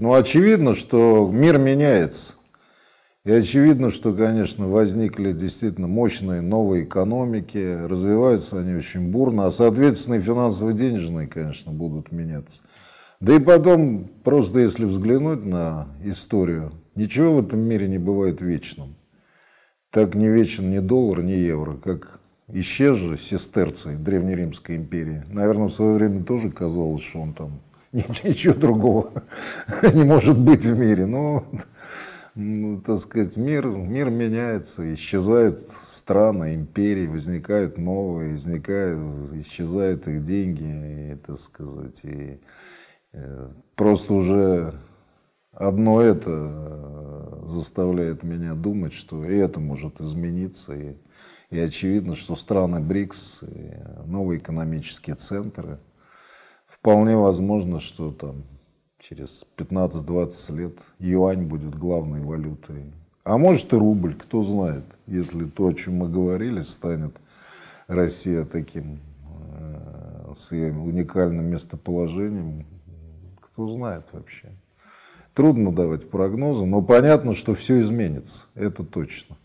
Ну, очевидно, что мир меняется. И очевидно, что, конечно, возникли действительно мощные новые экономики, развиваются они очень бурно, а, соответственно, и финансово-денежные, конечно, будут меняться. Да и потом, просто если взглянуть на историю, ничего в этом мире не бывает вечным. Так не вечен ни доллар, ни евро, как исчез же сестерцы Древнеримской империи. Наверное, в свое время тоже казалось, что он там Ничего другого не может быть в мире. Но, ну, так сказать, мир, мир меняется, исчезают страны, империи, возникают новые, возникают, исчезают их деньги, это сказать, и, э, просто уже одно это э, заставляет меня думать, что и это может измениться. И, и очевидно, что страны БРИКС, новые экономические центры – вполне возможно, что там через 15-20 лет юань будет главной валютой. А может и рубль, кто знает, если то, о чем мы говорили, станет Россия таким э, с ее уникальным местоположением, кто знает вообще. Трудно давать прогнозы, но понятно, что все изменится, это точно.